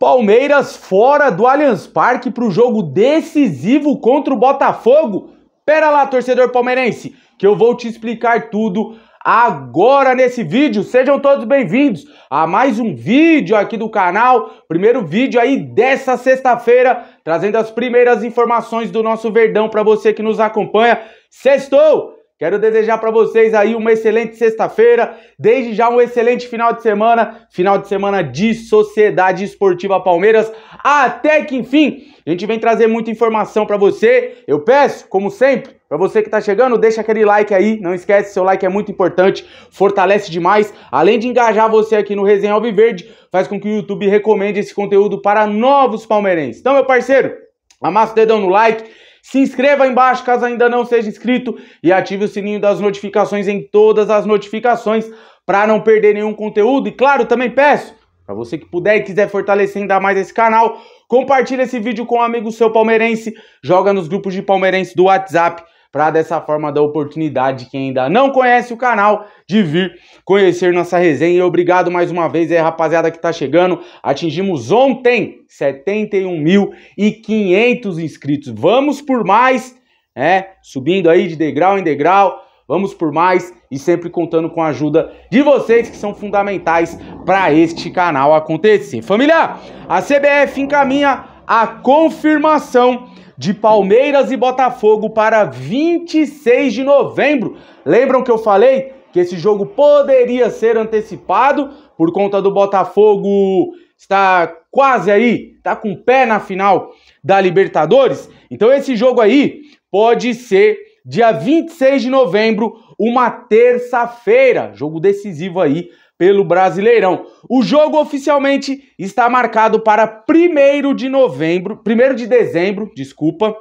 Palmeiras fora do Allianz Parque para o jogo decisivo contra o Botafogo. Pera lá, torcedor palmeirense, que eu vou te explicar tudo agora nesse vídeo. Sejam todos bem-vindos a mais um vídeo aqui do canal. Primeiro vídeo aí dessa sexta-feira, trazendo as primeiras informações do nosso Verdão para você que nos acompanha. Sextou! Quero desejar para vocês aí uma excelente sexta-feira, desde já um excelente final de semana, final de semana de Sociedade Esportiva Palmeiras, até que enfim, a gente vem trazer muita informação para você. Eu peço, como sempre, para você que está chegando, deixa aquele like aí, não esquece, seu like é muito importante, fortalece demais, além de engajar você aqui no Resenha Alviverde, faz com que o YouTube recomende esse conteúdo para novos palmeirenses. Então, meu parceiro, amassa o dedão no like, se inscreva aí embaixo caso ainda não seja inscrito e ative o sininho das notificações em todas as notificações para não perder nenhum conteúdo. E claro, também peço para você que puder e quiser fortalecer ainda mais esse canal, compartilhe esse vídeo com um amigo seu palmeirense, joga nos grupos de palmeirense do WhatsApp para dessa forma dar oportunidade quem ainda não conhece o canal de vir conhecer nossa resenha. E obrigado mais uma vez aí, rapaziada que está chegando. Atingimos ontem 71.500 inscritos. Vamos por mais, né? Subindo aí de degrau em degrau. Vamos por mais e sempre contando com a ajuda de vocês que são fundamentais para este canal acontecer. Família, a CBF encaminha a confirmação de Palmeiras e Botafogo para 26 de novembro. Lembram que eu falei que esse jogo poderia ser antecipado por conta do Botafogo estar quase aí, tá com o pé na final da Libertadores? Então esse jogo aí pode ser dia 26 de novembro, uma terça-feira, jogo decisivo aí pelo Brasileirão. O jogo oficialmente está marcado para 1 de novembro, 1 de dezembro, desculpa.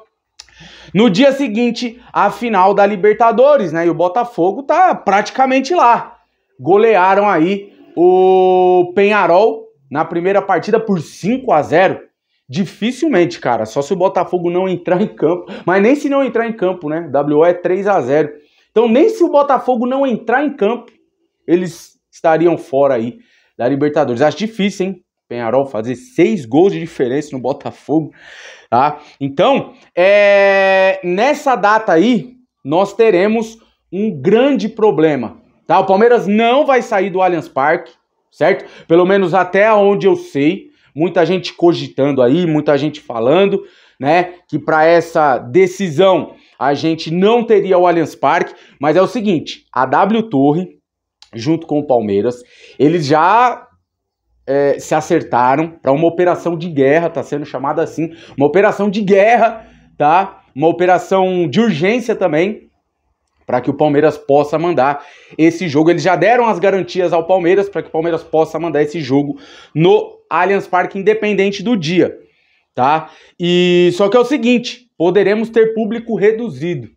No dia seguinte, a final da Libertadores, né? E o Botafogo tá praticamente lá. Golearam aí o Penharol na primeira partida por 5 a 0. Dificilmente, cara, só se o Botafogo não entrar em campo, mas nem se não entrar em campo, né? WO é 3 a 0. Então, nem se o Botafogo não entrar em campo, eles estariam fora aí da Libertadores. Acho difícil, hein? Penharol fazer seis gols de diferença no Botafogo, tá? Então, é... nessa data aí, nós teremos um grande problema, tá? O Palmeiras não vai sair do Allianz Parque, certo? Pelo menos até onde eu sei. Muita gente cogitando aí, muita gente falando, né? Que para essa decisão a gente não teria o Allianz Parque, mas é o seguinte: a W Torre junto com o Palmeiras. Eles já é, se acertaram para uma operação de guerra, tá sendo chamada assim, uma operação de guerra, tá? Uma operação de urgência também, para que o Palmeiras possa mandar esse jogo. Eles já deram as garantias ao Palmeiras para que o Palmeiras possa mandar esse jogo no Allianz Parque, independente do dia, tá? E só que é o seguinte, poderemos ter público reduzido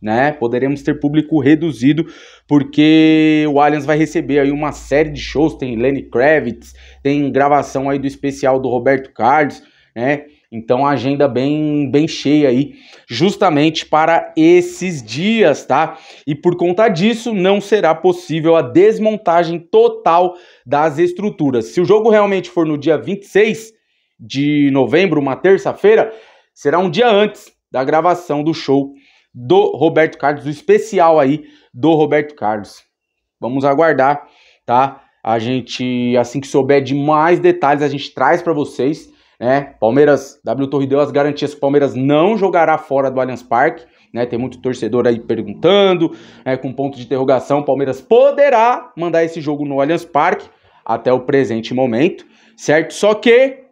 né? Poderemos ter público reduzido, porque o Allianz vai receber aí uma série de shows, tem Lenny Kravitz, tem gravação aí do especial do Roberto Carlos, né? Então a agenda bem bem cheia aí, justamente para esses dias, tá? E por conta disso não será possível a desmontagem total das estruturas. Se o jogo realmente for no dia 26 de novembro, uma terça-feira, será um dia antes da gravação do show do Roberto Carlos, o especial aí do Roberto Carlos. Vamos aguardar, tá? A gente, assim que souber de mais detalhes, a gente traz para vocês, né? Palmeiras, W Torre deu as garantias que o Palmeiras não jogará fora do Allianz Parque, né? Tem muito torcedor aí perguntando, né? com ponto de interrogação, Palmeiras poderá mandar esse jogo no Allianz Parque até o presente momento, certo? Só que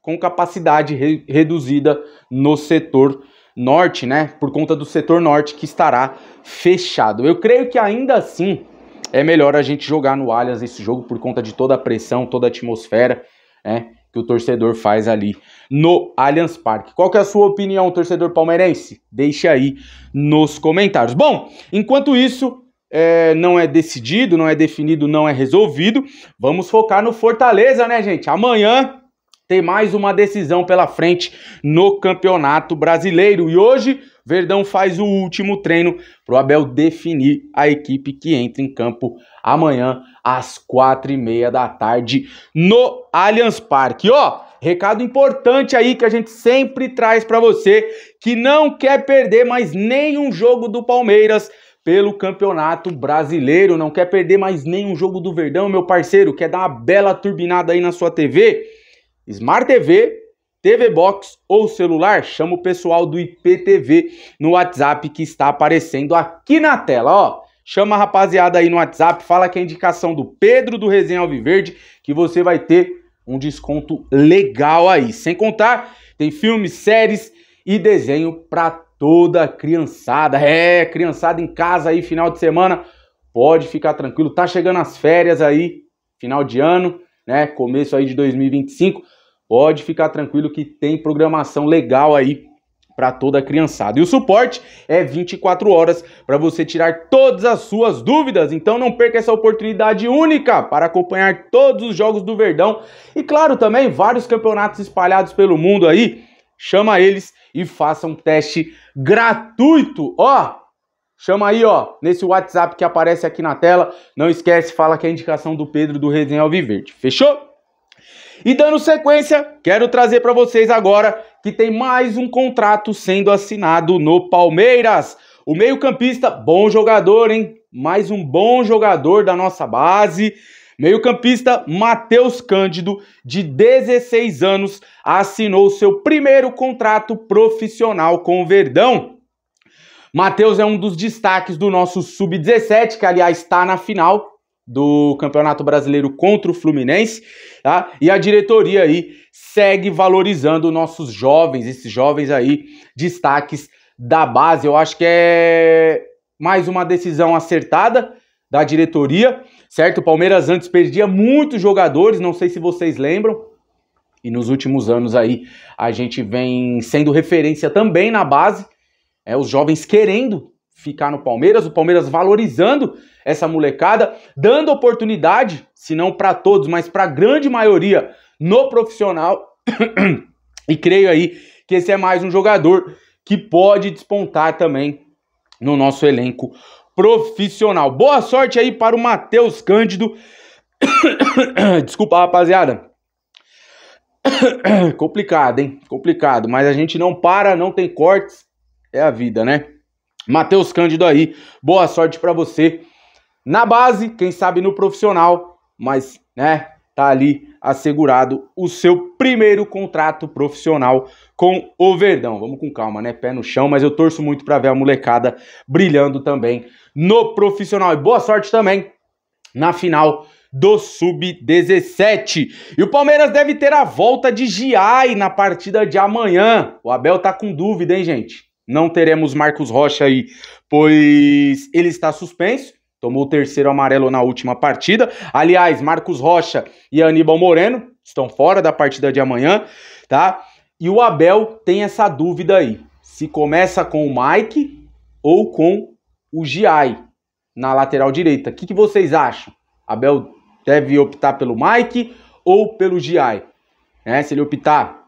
com capacidade re reduzida no setor norte, né? Por conta do setor norte que estará fechado. Eu creio que ainda assim é melhor a gente jogar no Allianz esse jogo por conta de toda a pressão, toda a atmosfera, né? Que o torcedor faz ali no Allianz Parque. Qual que é a sua opinião, torcedor palmeirense? Deixe aí nos comentários. Bom, enquanto isso, é, não é decidido, não é definido, não é resolvido. Vamos focar no Fortaleza, né, gente? Amanhã tem mais uma decisão pela frente no Campeonato Brasileiro. E hoje, Verdão faz o último treino para o Abel definir a equipe que entra em campo amanhã às quatro e meia da tarde no Allianz Parque. Ó, recado importante aí que a gente sempre traz para você que não quer perder mais nenhum jogo do Palmeiras pelo Campeonato Brasileiro, não quer perder mais nenhum jogo do Verdão, meu parceiro, quer dar uma bela turbinada aí na sua TV? Smart TV, TV Box ou celular, chama o pessoal do IPTV no WhatsApp que está aparecendo aqui na tela, ó. Chama a rapaziada aí no WhatsApp, fala que é a indicação do Pedro do Resenha Alviverde que você vai ter um desconto legal aí. Sem contar, tem filmes, séries e desenho para toda criançada. É, criançada em casa aí final de semana, pode ficar tranquilo, tá chegando as férias aí, final de ano, né? Começo aí de 2025. Pode ficar tranquilo que tem programação legal aí para toda a criançada. E o suporte é 24 horas para você tirar todas as suas dúvidas. Então não perca essa oportunidade única para acompanhar todos os jogos do Verdão e claro também vários campeonatos espalhados pelo mundo aí. Chama eles e faça um teste gratuito. Ó, Chama aí, ó, nesse WhatsApp que aparece aqui na tela. Não esquece, fala que é a indicação do Pedro do Resenha Alviverde. Fechou? E dando sequência, quero trazer para vocês agora que tem mais um contrato sendo assinado no Palmeiras. O meio-campista, bom jogador, hein? Mais um bom jogador da nossa base. Meio-campista Matheus Cândido, de 16 anos, assinou seu primeiro contrato profissional com o Verdão. Matheus é um dos destaques do nosso Sub-17, que aliás está na final, do Campeonato Brasileiro contra o Fluminense, tá? E a diretoria aí segue valorizando nossos jovens, esses jovens aí, destaques da base. Eu acho que é mais uma decisão acertada da diretoria, certo? O Palmeiras antes perdia muitos jogadores, não sei se vocês lembram. E nos últimos anos aí a gente vem sendo referência também na base, é os jovens querendo ficar no Palmeiras, o Palmeiras valorizando essa molecada, dando oportunidade, se não para todos, mas para a grande maioria no profissional. e creio aí que esse é mais um jogador que pode despontar também no nosso elenco profissional. Boa sorte aí para o Matheus Cândido. Desculpa, rapaziada. Complicado, hein? Complicado, mas a gente não para, não tem cortes. É a vida, né? Matheus Cândido aí, boa sorte para você. Na base, quem sabe no profissional, mas, né, tá ali assegurado o seu primeiro contrato profissional com o Verdão. Vamos com calma, né? Pé no chão, mas eu torço muito para ver a molecada brilhando também no profissional. E boa sorte também na final do Sub-17. E o Palmeiras deve ter a volta de Giai na partida de amanhã. O Abel tá com dúvida, hein, gente? Não teremos Marcos Rocha aí, pois ele está suspenso. Tomou o terceiro amarelo na última partida. Aliás, Marcos Rocha e Aníbal Moreno estão fora da partida de amanhã, tá? E o Abel tem essa dúvida aí. Se começa com o Mike ou com o Giai na lateral direita. O que, que, vocês acham? Abel deve optar pelo Mike ou pelo Giai? Né? Se ele optar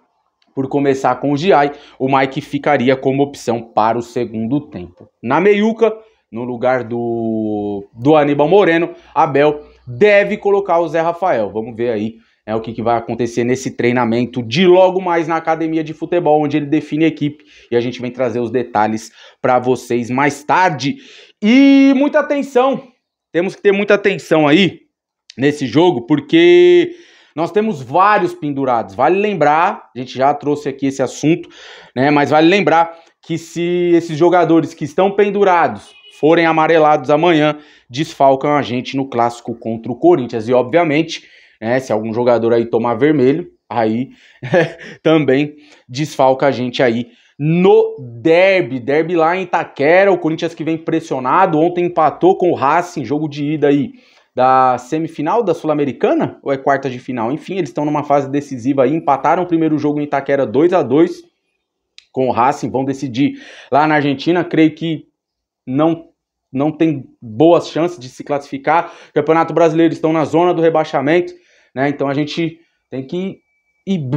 por começar com o GI, o Mike ficaria como opção para o segundo tempo. Na meiuca, no lugar do, do Aníbal Moreno, Abel deve colocar o Zé Rafael. Vamos ver aí é o que, que vai acontecer nesse treinamento de logo mais na academia de futebol, onde ele define a equipe. E a gente vem trazer os detalhes para vocês mais tarde. E muita atenção, temos que ter muita atenção aí nesse jogo, porque nós temos vários pendurados. Vale lembrar, a gente já trouxe aqui esse assunto, né? Mas vale lembrar que se esses jogadores que estão pendurados forem amarelados amanhã, desfalcam a gente no clássico contra o Corinthians. E obviamente, né, se algum jogador aí tomar vermelho, aí também desfalca a gente aí no derby, derby lá em Itaquera, o Corinthians que vem pressionado, ontem empatou com o Racing, jogo de ida aí da semifinal da Sul-Americana ou é quarta de final? Enfim, eles estão numa fase decisiva aí, empataram o primeiro jogo em Itaquera 2 a 2 com o Racing, vão decidir lá na Argentina, creio que não não tem boas chances de se classificar. Campeonato Brasileiro estão na zona do rebaixamento, né? Então a gente tem que ir,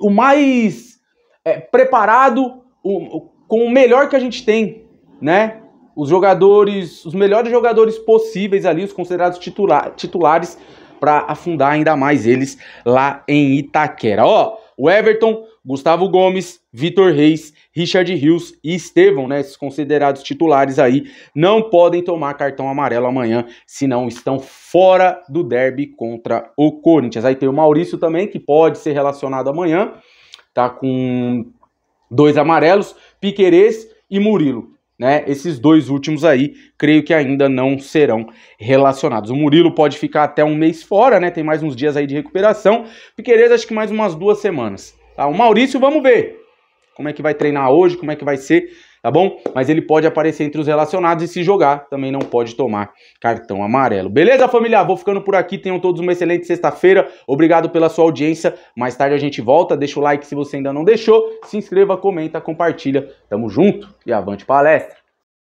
o mais é, preparado, o, com o melhor que a gente tem, né? os jogadores, os melhores jogadores possíveis ali, os considerados titular, titulares, para afundar ainda mais eles lá em Itaquera. Ó, o Everton, Gustavo Gomes, Vitor Reis, Richard Rios e Estevão, né, esses considerados titulares aí, não podem tomar cartão amarelo amanhã, senão estão fora do derby contra o Corinthians. Aí tem o Maurício também, que pode ser relacionado amanhã, tá com dois amarelos, Piquerez e Murilo. Né? Esses dois últimos aí, creio que ainda não serão relacionados. O Murilo pode ficar até um mês fora, né? Tem mais uns dias aí de recuperação. Piqueires, acho que mais umas duas semanas. Tá? O Maurício, vamos ver como é que vai treinar hoje, como é que vai ser tá bom? Mas ele pode aparecer entre os relacionados e se jogar, também não pode tomar cartão amarelo. Beleza, família? Vou ficando por aqui. Tenham todos uma excelente sexta-feira. Obrigado pela sua audiência. Mais tarde a gente volta. Deixa o like se você ainda não deixou. Se inscreva, comenta, compartilha. Tamo junto e avante palestra!